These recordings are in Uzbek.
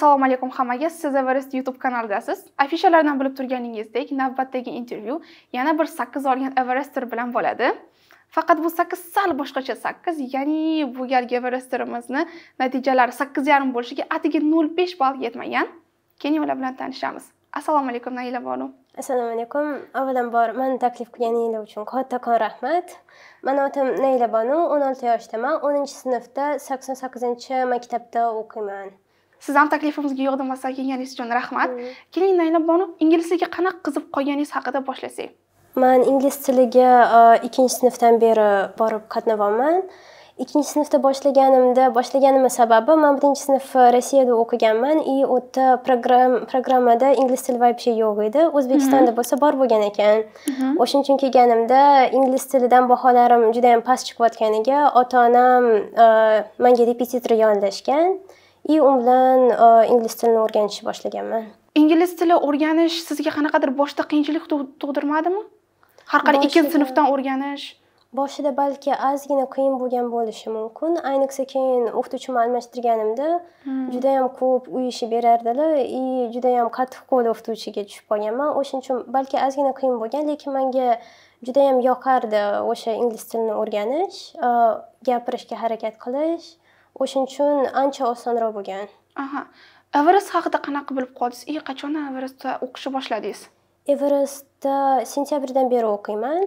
assalomu alaykum hammaga siz everest youtube kanalidasiz afishalardan bilib turganingizdek navbatdagi intervyu yana bir sakkiz olgan everester bilan bo'ladi faqat bu sakkiz sal boshqacha sakkiz ya'ni bu galgi everesterimizni natijalari sakkiz yarim bo'lishiga atigi nol besh ball yetmagan keyin ular bilan tanishamiz assalomu alaykum naila bonu assalomu alaykum avvalambor mani taklif qilganingiz uchun kattakon rahmat mani otim naila bonu o'n olti yoshdaman o'ninchi sinfda sakson sakkizinchi maktabda o'qiyman siz ham taklifimizga yo'q va kelganingiz uchun rahmat mm. keling naylab bonu ingliz tiliga qanaqa qiziqib qolganingiz haqida boshlasak man ingliz tiliga e, ikkinchi sinfdan beri borib qatnayapman ikkinchi sinfda boshlaganimda boshlaganimni sababi man birinchi sinf rossiyada o'qiganman и u yerda programmada ingliz tili вообще yo'q edi o'zbekistonda mhm. bo'lsa bor bo'lgan ekan mhm. o'shaning uchun kelganimda ingliz tilidan baholarim juda past chiqayotganiga ota onam e, manga repetitor yollashgan и u bilan ingliz э, tilini o'rganishni boshlaganman ingliz tili o'rganish sizga qanaqadir boshida qiyinchilik tug'dirmadimi har qalay ikkinchi sinfdan o'rganish boshida balki ozgina qiyin bo'lgan bo'lishi mumkin ayniqsa keyin o'qituvchimni almashtirganimda hmm. judayam ko'p uy ishi berardilar и judayam qattiq qo'l o'qituvchiga tushib qolganman o'shaning uchun balki ozgina qiyin bo'lgan lekin manga judayam yoqardi o'sha ingliz tilini o'rganish e, gapirishga harakat qilish o'shaning uchun ancha osonroq bo'lgan aha everest haqida qanaqa bilib qoldingiz и qachon everestda o'qishni boshladingiz everestda sentyabrdan beri o'qiyman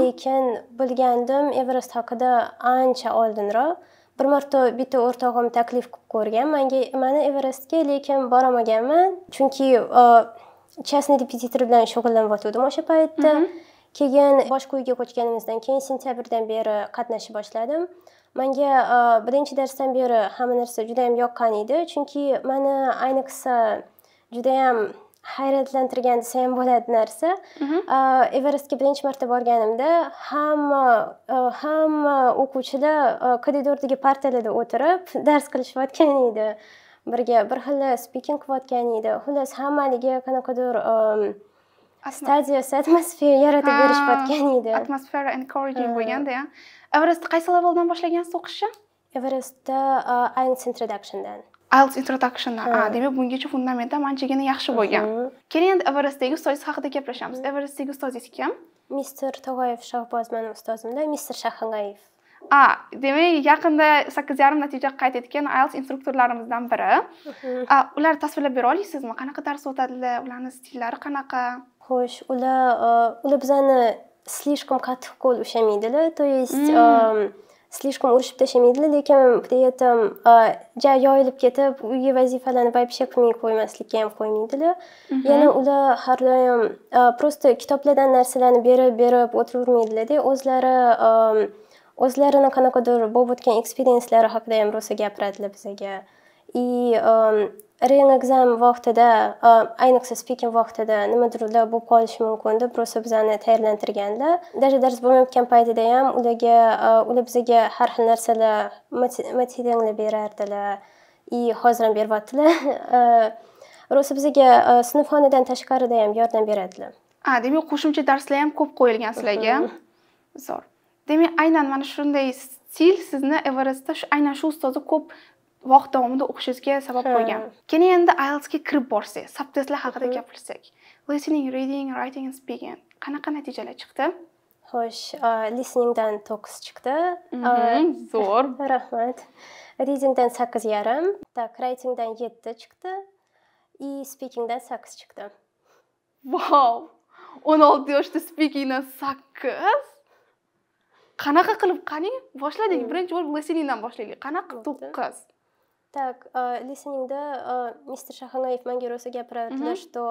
lekin bilgandim everest haqida ancha oldinroq bir marta bitta o'rtog'im taklif qilib ko'rgan manga mani everestga lekin borolmaganman chunki частный repetitor bilan shug'ullanib o'sha paytda keyin boshqa uyga ko'chganimizdan keyin sentyabrdan beri qatnasha boshladim manga e, birinchi darsdan beri hamma narsa judayam yoqqan edi chunki mani ayniqsa juda ham hayratlantirgan desa ham bo'ladi narsa mhm. e, everestga birinchi marta borganimda hamma e, hamma o'quvchilar koridordagi partiyalarda o'tirib dars qilishayotgan edi birga bir xilla speaking qilayotgan edi xullas hammaligi qanaqadir stadiyasi atmosfera yaratib berishayotgan edi atmosfera encouraging bo'lganda everestni qaysi leveldan boshlagansiz o'qishni everestda ielts introductiondan ielts introductiondan a demak bungacha fundamenta anchagina yaxshi bo'lgan keling endi everestdagi ustozingiz haqida gaplashamiz everestdagi ustozingiz kim mister to'g'ayev shohboz meni ustozimda mister shahangayev a demak yaqinda sakkiz yarim natija qayd etgan ielts instruktorlarimizdan biri ular tasvirlab bera olasizmi qanaqa dars o'tadilar ularni stillari qanaqa xo'sh ular ular bizani слишком катхкол ushlamaydilar то есть слишком urishib tashlamaydilar lekin при этом ja yoyilib ketib uyi vazifalarni вообще qilmay qo'ymaslikka ham qo'ymaydilar yana ular har doim просто kitoblardan narsalarni berib berib o'tiravermaydilarda o'zlari o'zlarini qanaqadir bo'lib o'tgan eksperienslari haqida ham rosa gapiradilar bizaga и ring exam vaqtida ayniqsa speaking vaqtida nimadir ular bo'lib qolishi mumkin deb просто bizani tayyorlantirganda даже dars bo'lmayotgan paytida ham ularga ular bizaga har xil narsalar materiallar berardilar и hozir ham beryaptilar просто bizaga sinfxonadan tashqarida ham yordam beradilar a demak qo'shimcha darslar ham ko'p qo'yilgan sizlarga zo'r demak aynan mana shunday stil sizni everestda aynan shu ustozni ko'p vaqt davomida o'qishingizga sabab bo'lgan keyin endi ielsga kirib borsak testlar haqida mhm. gapirsak listening reading writing and speaking qanaqa natijalar chiqdi xo'sh listeningdan to'qqiz chiqdi mhm, zo'r rahmat readingdan sakkiz yarim так writingdan yetti chiqdi и speakingdan sakkiz chiqdi vau o'n olti yoshda speakingdan sakkiz qanaqa qilib qani boshladik hmm. birinchi bo'lib listeningdan boshlaylik qanaqa to'qqiz так listeningda mister shahangayev manga rosa gapiradilar что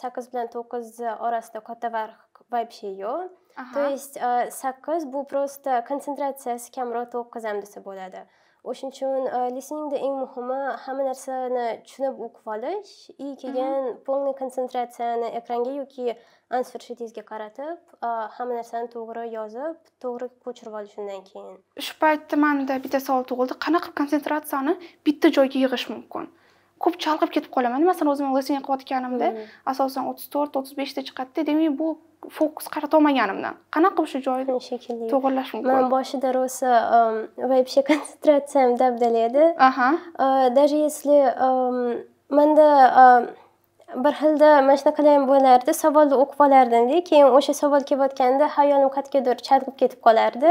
sakkiz bilan to'qqizni orasida katta farq вообще yo'q то есть sakkiz э, bu просто konsentratsiyasi kamroq to'qqizam desa bo'ladi o'shaning uchun e, listeningda eng muhimi hamma narsani tushunib o'qib olish и keyin полный konsentratsiyani ekranga yoki ansurshitizga qaratib e, hamma narsani to'g'ri yozib to'g'ri ko'chirib olish undan keyin shu paytda manda bitta savol tug'ildi qanaqa konsentratsiyani bitta joyga yig'ish mumkin ko'p chalg'ib ketib qolaman masalan o'zimni listening qilayotganimda hmm. asosan o'ttiz to'rt o'ttiz beshda chiqadida demak bu fokus olmaganimdan qanaqa qilib shu joyni shekilli to'g'irlash mumkin man boshida rosa вообще концентрациям dabdala edi aha uh, даже если um, manda um, bir xilda mana shunaqa ham bo'lardi savolni o'qib olardimda keyin o'sha savol kelayotganda xayolim qayergadir chalg'ib ketib qolardi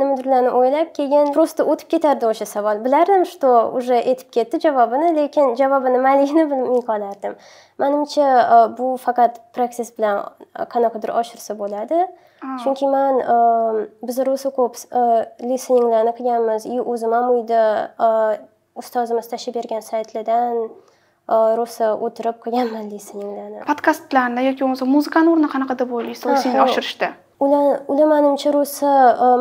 nimadirlarni o'ylab keyin просто o'tib ketardi o'sha savol bilardim что уже aytib ketdi javobini lekin javobi nimaligini bilmay qolardim manimcha e, bu faqat praksis bilan e, qanaqadir oshirsa bo'ladi chunki man e, biz rosa ko'p listeninglarni qilganmiz и o'zim ham uyda ustozimiz tashib bergan saytlardan rosa o'tirib qilganman deysizdan podkastlarni yoki bo'lmasa muzikani o'rni qanaqa deb o'ylaysiz o'zingni oshirishda ular manimcha rosa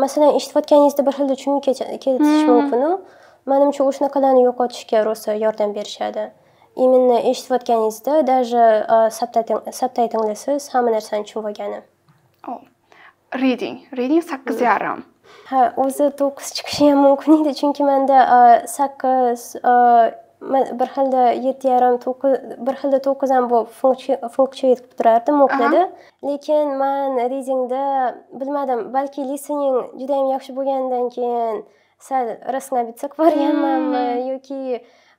masalan eshitayotganingizda bir xilda tushunib ketishi mumkinu manimcha o'shanaqalarni yo'qotishga rosa yordam berishadi именно eshitayotganingizda даже subtitlesiz hamma narsani tushunib olgani reading reading sakkiz yarim ha o'zi to'qqiz chiqishi ham mumkin edi chunki manda э, sakkiz э, bir xilda yetti yarim to'qqiz bir xilda to'qqiz ham bo'lib funksiya qilib turardi moklada lekin man readingda bilmadim balki listening judayam yaxshi bo'lganidan keyin sal rasnobitsak borganmanmi hmm. yoki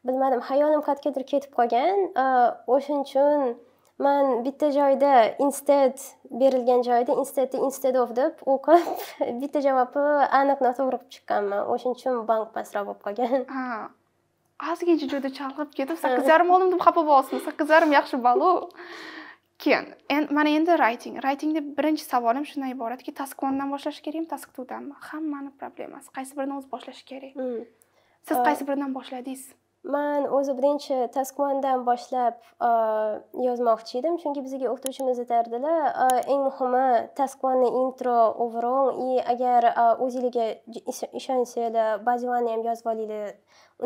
bilmadim hayolim qayergadir ketib qolgan o'shaning uchun man bitta joyda instead berilgan joyda instead instead of deb o'qib bitta javobni aniq noto'g'ri qilib chiqqanman o'shaning uchun bank pastroq bo'lib qolgan ozgina joyda chalg'ib ketib sakkiz yarim oldim deb xafa bo'lsin sakkiz yarim yaxshi balu keyin mana endi rayting raytingda birinchi savolim shundan iboratki task onedan boshlash kerakmi task twodanmi hammani problemasi qaysi birini o'zi boshlashi kerak hmm. siz qaysi biridan boshladingiz man o'zi birinchi taskmandan boshlab e, yozmoqchi edim chunki bizga o'qituvchimiz aytardilar e, eng muhimi taskmanni intro overall и agar e, o'zinglarga ishonsanglar ba'zi ham yozib olinglar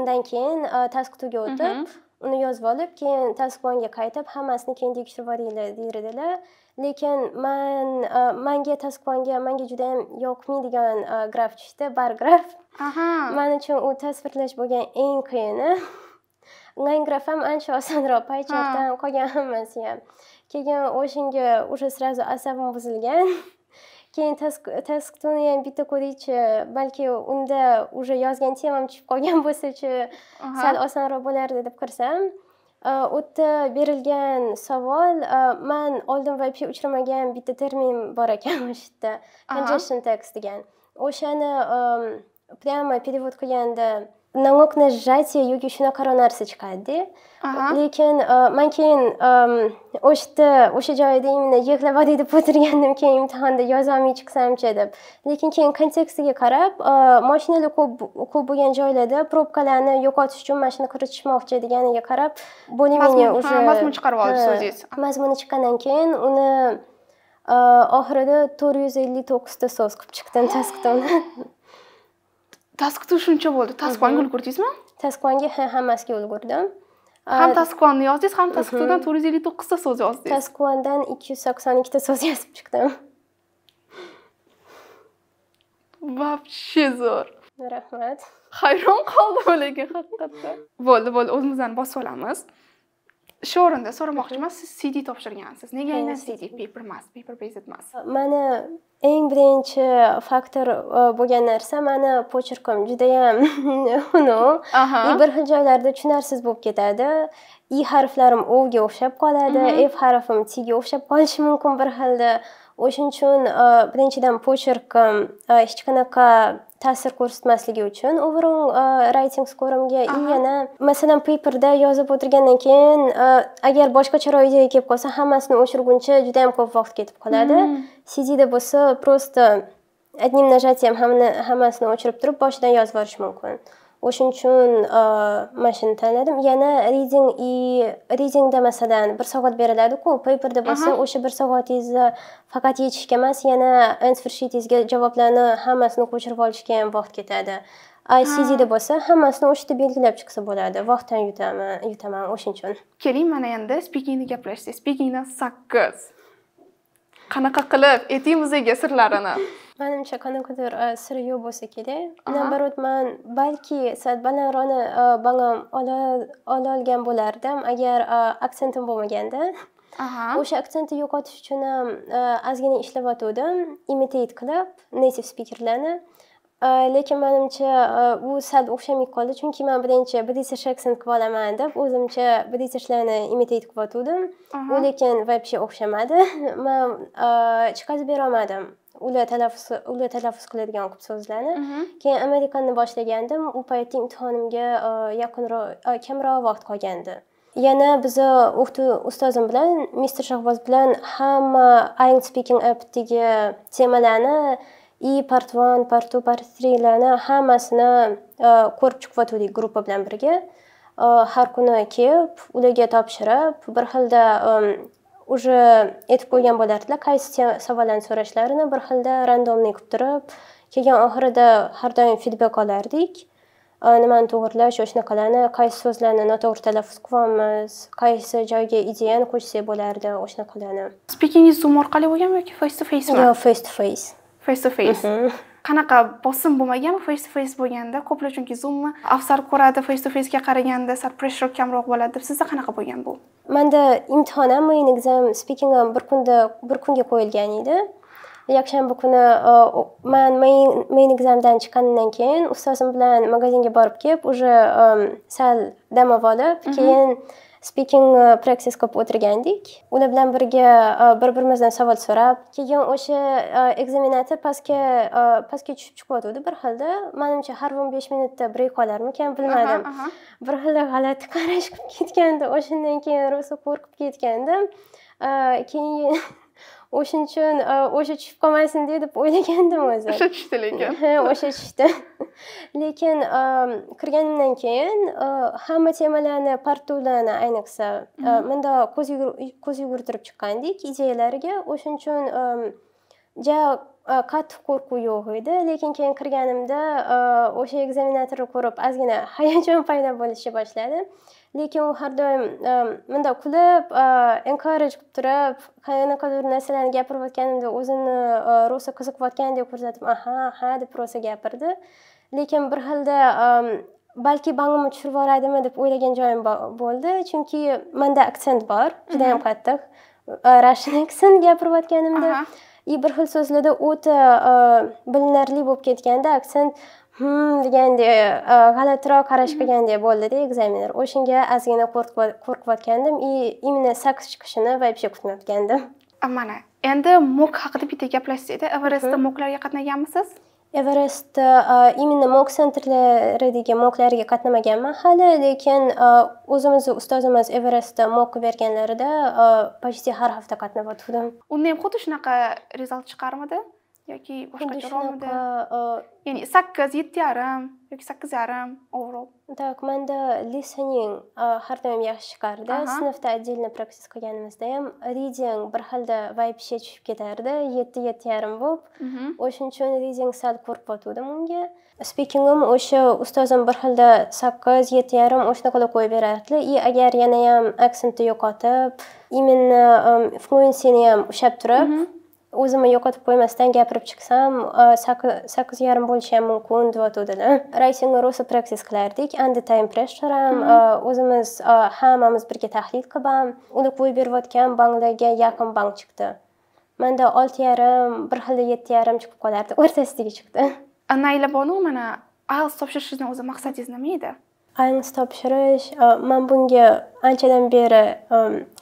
undan keyin task o'tib mhm. uni yozib olib keyin tasdiqbonga qaytib hammasini keyin tekshirib yuboringlar derdilar lekin man manga tasdiqbonga manga judayam yoqmaydigan graf tushdi bar graf man uchun u tasvirlash bo'lgan eng qiyini line graf ham ancha osonroq paychatdan qolgan hammasi ham keyin o'shanga уже сразу asabim buzilgan keyin taskni ham bitta ko'raychi balki unda уже yozgan temam tushib qolgan bo'lsachi sal osonroq bo'lardi deb kirsam u e, yerda berilgan savol e, man oldin va uchramagan bitta termin bor ekan o'sha yerda congestion degan o'shani прямо e, перевод qilganda на сжатие yoki shunaqa narsa chiqadida lekin man keyin o'sha yerda o'sha joyda именно yig'lavadi deb o'tirgandim keyin imtihonda yozolmay chiqsamchi deb lekin keyin kontekstiga qarab moshinalar ko'p ko'p bo'lgan joylarda probkalarni yo'qotish uchun mashina kiritishmoqchi deganiga qarab более уже mazmun chiqarib oldi so'zingiz mazmuni chiqqandan keyin uni oxirida to'rt yuz ellik to'qqizta so'z qilib chiqdim taskdan taskda shuncha bo'ldi taskwanga mhm. ulgurdingizmi taskwanga ha hammasiga ulgurdim ham taskwonni yozdingiz ham taskdan mhm. to'rt yuz ellik to'qqizta so'z yozdingiz taskvandan ikki yuz sakson ikkita so'z yozib chiqdim вообще zo'r rahmat hayron qoldim lekin haqiqatda bo'ldi bo'ldi o'zimizdan bosib olamiz shu o'rinda so'ramoqchi emas siz cd topshirgansiz nega aynan cd paper emas paper based emas mani eng birinchi faktor bo'lgan narsa mani почерком judayam xunuk и bir xil joylarda tushunarsiz bo'lib ketadi i harflarim ga o'xshab qoladi f harfim tga o'xshab qolishi mumkin bir xilda o'shaning uchun birinchidan почерк hech qanaqa ta'sir ko'rsatmasligi uchun overall writing skorimga и yana masalan paperda yozib o'tirgandan keyin agar boshqa sharoitga kelib qolsa hammasini o'chirguncha juda yam ko'p vaqt ketib qoladi cdda bo'lsa просто одним нажатием hammasini o'chirib turib boshidan yozib yuborish mumkin o'shaning uchun e, mana shuni tanladim yana reading и readingda masalan bir soat beriladiku paperda bo'lsa o'sha bir soatingizni faqat yechishga emas yana answer javoblarni hammasini ko'chirib olishga ham vaqt ketadi icd bo'lsa hammasini o'sha yerda belgilab chiqsa bo'ladi vaqtdan yutaman yutaman o'shaning uchun keling mana endi spikingni gaplashsak spikingdan sakkiz qanaqa qilib ayting sirlarini manimcha qanaqadir e, yo'q bo'lsa kerak наоборот man balki sal balandroqni banom e, ololgan bo'lardim agar e, aksentim bo'lmaganda o'sha aksentni yo'qotish uchun ham ozgina ishlab imitate qilib native speakerlarni lekin manimcha u sal o'xshamay qoldi chunki man birinchi british aksent qilib olaman deb o'zimcha britishlarni imitate qilib u lekin вообще o'xshamadi man chiqarib berolmadim ular talaffuz ular talaffuz qiladigan ko'p so'zlarni mhmm. keyin amerikani boshlagandim u paytda imtihonimga e, yaqinroq e, kamroq vaqt qolgandi yana bizni ustozim bilan mister shahboz bilan hamma ayn speaking appdagi temalarni i part one part two part threelarni hammasini e, ko'rib chiqyotgandik gruppa bilan birga har kuni kelib ularga topshirib bir xilda уже aytib qo'ygan bo'lardilar qaysi savollarni so'rashlarini bir xilda randomlik qilib turib keyin oxirida har doim feedback olardik nimani to'g'irlash shunaqalarni qaysi so'zlarni noto'g'ri talaffuz qilyapmiz qaysi joyga ideyani qo'shsak bo'lardi o'shanaqalarni speakingiz zoom orqali bo'lganmi yoki face to face yo'q face to face face to face mhm. qanaqa bosim bo'lmagan face to face bo'lganda ko'plar chunki zoomni afzal ko'radi face to facega qaraganda sal pressure kamroq bo'ladi deb sizda qanaqa bo'lgan bu manda imtihon ham main exam speaking ham bir kunda bir kunga qo'yilgan edi yakshanba kuni e, man main main examdan chiqqandan keyin ustozim bilan magazinga borib kelib уже e, sal dam olib keyin mm -hmm. speaking practice qilib o'tirgandik ular bilan birga bir birimizdan savol so'rab keyin o'sha eksaminator pastga pastga tushib chiqyotgandi bir xilda manimcha har o'n besh minutda breyk olarmikan bilmadim bir xilda g'alati qarash qilib ketgandi o'shandan keyin rosa qo'rqib ketgandim keyin o'shani uchun e, o'sha tushib qolmasin deb o'ylagandim o'zi o'sha tushdi lekin ha o'sha tushdi lekin e, kirganimdan keyin e, hamma temalarni partuvlarni ayniqsa bundoq mhm. ko'z yugurtirib chiqqandik ideyalarga o'shaning uchun ja qattiq qo'rquv yo'q edi lekin keyin kirganimda o'sha ekzaminatorni ko'rib ozgina hayajon paydo bo'lishni boshladi lekin u har doim bundoq e, kulib e, encourage qilib turib qanaqadir narsalarni gapirib o'tganimda o'zini e, rosa qiziqayotgandek ko'rsatib aha ha deb rosa gapirdi lekin bir xilda balki bangimni tushirib yuboradimi deb o'ylagan joyim bo'ldi chunki manda aksent bor judayam qattiq russian aksent gapirib o'tganimda bir xil so'zlarda o'ta bilinarli bo'lib ketganda aksent hmm g'alatiroq e, qarash qilganday bo'ldida ekzaminer o'shanga ozgina qo'rqayotgandim и именно sakkiz chiqishini вообще kutmayotgandim mana endi mok haqida bitta gaplashsakda everestda moklarga qatnaganmisiz everestda e, именно mok centrlaridagi moklarga qatnamaganman hali lekin e, o'zimizni ustozimiz everestda mok berganlarida почти har hafta qatnab o'tgandim unda ham xuddi shunaqa rezultat chiqarmidi yoki boshqa xuddi e, ya'ni sakkiz yetti yarim yoki sakkiz yarim overall так manda listening e, har doim yaxshi chiqardi sinfda отдельно praktis qilganimizda ham reading bir xilda vaypishga tushib ketardi yetti yetti yarim bo'lib mhm. o'shaning uchun reading sal ko'rib qotuvdim unga ham o'sha ustozim bir xilda sakkiz yetti yarim o'shanaqa qilib qo'yib berardi и agar yanayam aksentni yo'qotib именно e, fluensini ham ushlab turib mhm. o'zimni yo'qotib qo'ymasdan gapirib chiqsam sakkiz yarim bo'lishi ham mumkin deyotvdida raytingni rosa praktis qilardik under time pressure ham mhm. o'zimiz hammamiz birga tahlil qilib uni qo'yib berayotgan banklarga yaqin bank chiqdi manda olti yarim bir xilda yetti yarim chiqib qolardi o'rtasidagi chiqdi naila bonu mana ielts topshirishni o'zi maqsadingiz nima edi ielts topshirish man bunga anchadan beri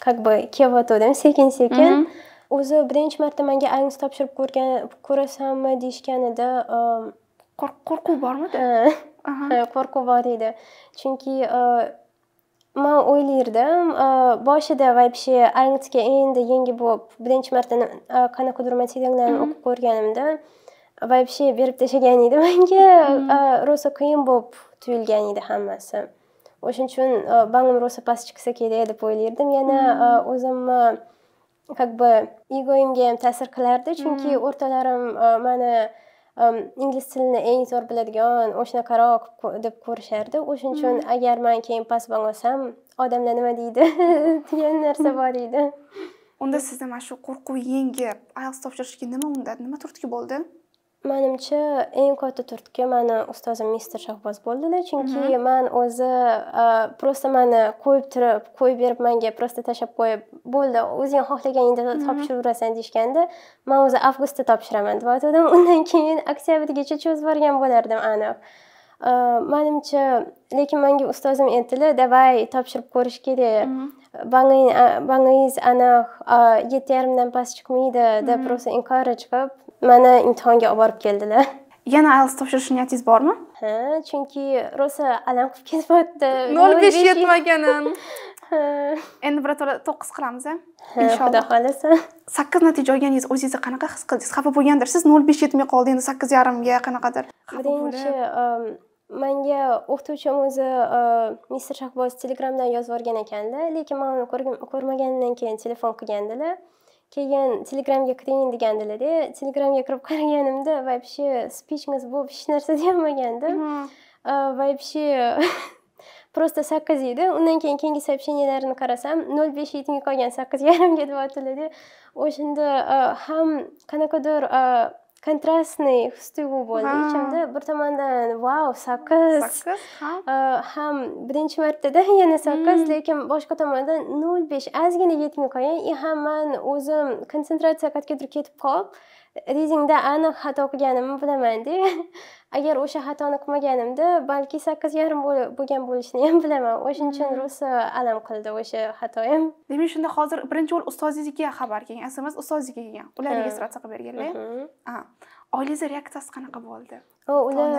как бы kelyotgandim sekin sekin mm -hmm. o'zi birinchi marta menga ayns topshirib ko'rgan ko'rasanmi deyishganida um, qo'rquv ha qo'rquv bor edi chunki uh, man o'ylardim uh, boshida вообще aynsga endi yangi bo'lib birinchi marta uh, qanaqadir materiallarni mhm. o'qib ko'rganimda вообще berib tashlagan edi menga mhm. rosa qiyin bo'lib tuyulgan edi hammasi o'shaning uchun bangim rosa past chiqsa kerak deb o'ylardim yana mhm. o'zimni как бы egoimga ham ta'sir qilardi chunki o'rtalarim mani ingliz tilini eng zo'r biladigan o'shanaqaroq deb ko'rishardi o'shaning uchun agar man keyin posbon olsam odamlar nima deydi degan narsa bor edi unda sizni mana shu qo'rquv yengib ielts topshirishga nima unda nima turtki bo'ldi manimcha eng katta turtki mani ustozim mister shahboz bo'ldilar chunki mhm. man o'zi просто mani qo'yib turib qo'yib berib manga просто tashlab qo'yib bo'ldi o'zing xohlaganingda mhm. topshiraverasan deyishganda man o'zi avgustda topshiraman deyotgandim undan keyin oktyabrgacha cho'zib yuborgan bo'lardim aniq manimcha lekin manga ustozim aytdida давай topshirib ko'rish kerak mhm. bangiz aniq yetti yarimdan past chiqmaydi deb просто encourage qilib mani imtihonga olib borib keldilar yana ielts topshirish niyatingiz bormi ha chunki rosa alam qilib ketyapti nol besh yetmaganim endi birato'la to'qqiz qilamiz a inshaalloh xudo xohlasa sakkiz natija olganingiz o'zingizni qanaqa his qildingiz xafa bo'lgandirsiz nol besh yetmay qoldi endi sakkiz yarimga qanaqadir birinchi um, manga o'qituvchim o'zi um, mister shahboz telegramdan yozib yuborgan ekanda lekin man uni ko'rmagandan keyin telefon qilgandilar keyin telegramga kiring degandilarda telegramga kirib qaraganimda вообще спичкаңыз bo'lib hech narsa deyolmaganda вообще просто sakkiz edi undan keyin keyingi сообщениелarini qarasam nol besh yetimga qolgan sakkiz yarimga deyaptilarda o'shanda ham qanaqadir kontrastный his tuygu bo'ldi ichimda bir tomondan vau sakkiz ham birinchi martada yana sakkiz lekin boshqa tomondan nol besh ozgina yetmay qolgan и ham man o'zim konsentratsiya qayergadir ketib qolib rezingda aniq xato qilganimni bilamanda agar o'sha xatoni qilmaganimda balki sakkiz yarim bo'lgan bo'lishini ham bilaman o'shaning uchun hmm. rosa alam qildi o'sha xatoyim demak shunda hozir birinchi o'rin ustozingizga xabar kelgan sms ustozingizga kelgan ular registratsiya hmm. qilib berganlar mhm. oilangizni reaksiyasi qanaqa bo'ldi ular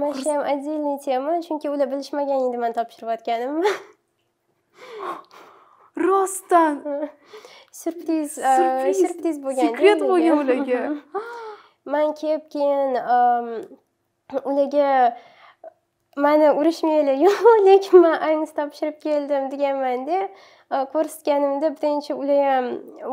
mana shu ham отдельный тема chunki ular bilishmagan edi man topshirayotganimni rostdan hmm. syurpriz e, syurpriz bo'lgan sekret bo'lgan ularga man kelib keyin ularga mani urishmanglar yo'q lekin man aynis topshirib keldim deganmanda e, ko'rsatganimda birinchi ular ham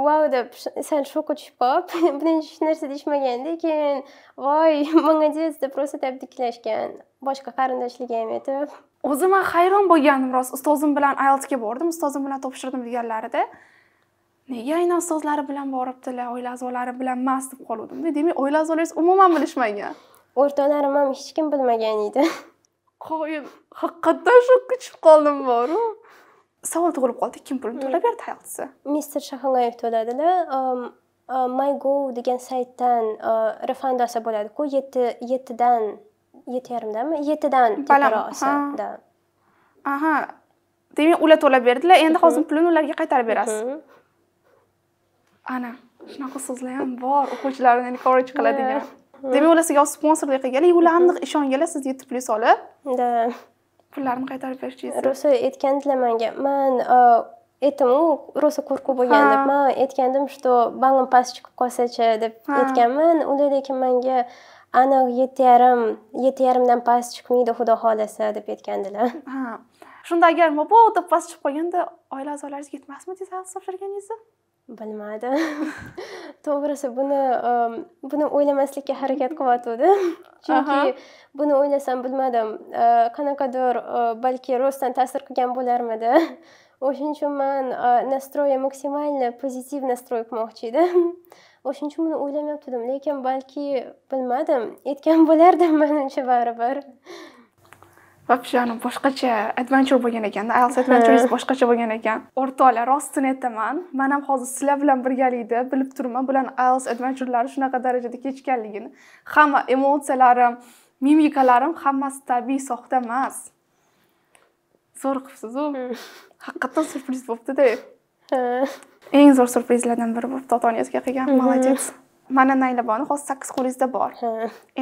vau deb sal shokka tushib qolib birinchi hech narsa deyishmaganda keyin voy молодец deb rosa tabriklashgan boshqa qarindoshlarga ham aytib o'zi man hayron bo'lganim rost ustozim bilan ieltsga bordim ustozim bilan topshirdim deganlarida nega aynan ustozlari bilan boribdilar oila a'zolari bilan emas deb qoluvdimda demak oila a'zolaringiz umuman bilishmagan o'rtalarim ham hech kim bilmagan edi qoyil haqiqatdan shokka tushib qoldim boru savol tug'ilib qoldi kim pulni to'lab berdi hayot desa mister shahangayev to'ladilar um, um, mygo degan saytdan uh, refund olsa bo'ladiku yetti yettidan yetti yarimdanmi yettidan aha demak ular to'lab berdilar endi mhm. hozir pulini ularga qaytarib berasiz mhm. ana shunaqa so'zlar ham bor o'quvchilarni encourage qiladigan demak ular sizga sponsorlik qilganlar ular aniq ishonganlar siz yetti plyus olib да pullarni qaytarib berishingiz rosa aytgandilar manga man e, aytdimu rosa qo'rquv bo'lgan deb man aytgandim что balim past chiqib qolsachi deb aytganman ular lekin manga aniq yetti yarim yetti yarimdan past chiqmaydi xudo xohlasa deb aytgandilar ha shunda agar mabodo past chiqib qolganda oila a'zolaringiz yetmasmi desangiz topshirganingizda bilmadim to'g'risi buni buni o'ylamaslikka harakat qilyotgandim chunki buni o'ylasam bilmadim qanaqadir balki rostdan ta'sir qilgan bo'larmidi o'shaning uchun man настроя максимально pozitiv настрой qilmoqchi edim o'shaning uchun buni o'ylamayotgandim lekin balki bilmadim aytgan bo'lardim manimcha baribir вообще ну boshqacha adventure bo'lgan ekanda als adventures boshqacha bo'lgan ekan o'rtoqlar rostini aytaman man ham hozir sizlar bilan birgalikda bilib turibman bularni als adventurelari shunaqa darajada kechganligini hamma emotsiyalarim mimikalarim hammasi tabiiy soxta emas zo'r qilibsizu hm. haqiqatdan surpriz bo'libdida eng zo'r surprizlardan biri bo'libdi ota onangizga qilgan молодец mana naylabonni hozir sakkiz qo'lingizda bor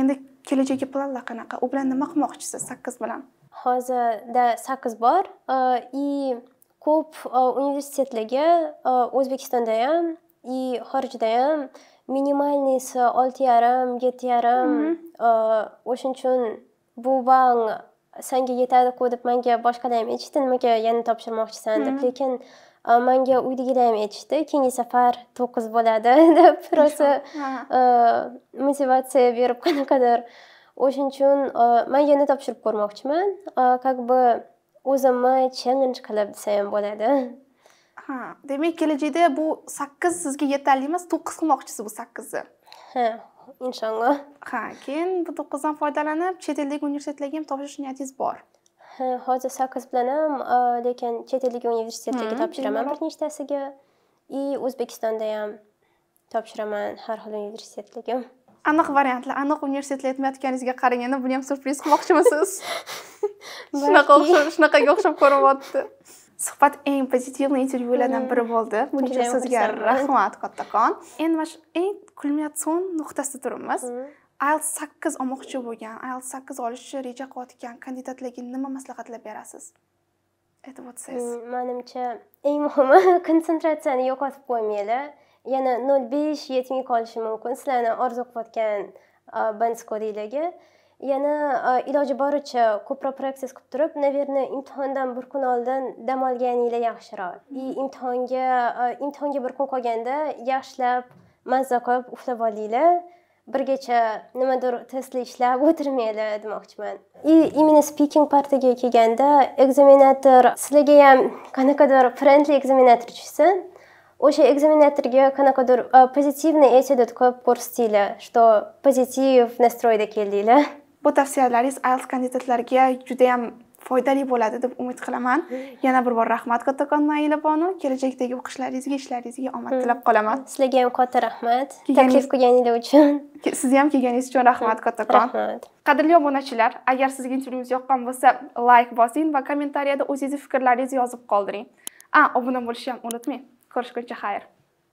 endi kelajagi planlar qanaqa u bilan nima qilmoqchisiz sakkiz bilan hozirda sakkiz bor и ko'p universitetlarga o'zbekistonda ham и xorijda ham minimalniysi olti yarim yetti yarim mm-hmm. o'shaning uchun bu ball senga yetadiku deb menga boshqalar ham aytishdi nimaga yana topshirmoqchisan deb mm-hmm. lekin manga uydagilar ham aytishdi keyingi safar to'qqiz bo'ladi deb rosa motivatsiya berib qanaqadir o'shaning uchun man yana topshirib ko'rmoqchiman как бы o'zimni challenj qilib desa ham bo'ladi ha demak kelajakda bu sakkiz sizga yetarli emas to'qqiz qilmoqchisiz bu sakkizni ha inshaalloh ha keyin bu to'qqizdan foydalanib chet eldagi universitetlarga ham topshirish niyatingiz bor hozir sakkiz bilan ham lekin chet ellik universitetlarga topshiraman bir nechtasiga и o'zbekistonda ham topshiraman har xil universitetlarga aniq variantlar aniq universitetlar aytmayotganingizga qaraganda buni ham syurpriz qilmoqchimisiz shunaqa o'xshab shunaqaga o'xshab ko'rinyapti suhbat eng pozitivniy intervyulardan biri bo'ldi hmm, buning uchun sizga rahmat kattakon endi mana shu eng kulminatsion nuqtasida turibmiz hmm. ielts sakkiz olmoqchi bo'lgan ielts sakkiz olishni reja qilayotgan kandidatlarga nima maslahatlar berasiz aytib o'tsangiz hmm, manimcha eng muhimi konsentratsiyani yo'qotib qo'ymanglar yana nol besh yetmay qolishi mumkin sizlarni orzu qilayotgan band kodinglarga yana iloji boricha ko'proq praktis qilib turib наверное imtihondan bir kun oldin dam olganinglar yaxshiroq и mm-hmm. imtihonga imtihonga bir kun qolganda yaxshilab mazza qilib uxlab olinglar birgacha nimadir testli ishlab o'tirmanglar demoqchiman и именно speaking partiga kelganda ekzaminator sizlarga ham qanaqadir friendly ekzaminator tushsin o'sha ekzaminatorga qanaqadir e, pozitivniy etyudit qilib ko'rsatinglar что pozitiv настройда keldinglar bu tavsiyalaringiz ielts kandidatlariga judayam foydali bo'ladi deb umid qilaman hmm. yana bir bor rahmat kattakon naila bonu kelajakdagi o'qishlaringizga ishlaringizga omad tilab qolaman sizlarga ham katta rahmat taklif qilganinglar uchun sizni ham kelganingiz uchun rahmat hmm, kattakon rahmat qadrli obunachilar agar sizga intervyumiz yoqqan bo'lsa layk bosing va kommentariyada o'zingizni fikrlaringizni yozib qoldiring a obuna bo'lishni ham unutmang ko'rishguncha xayr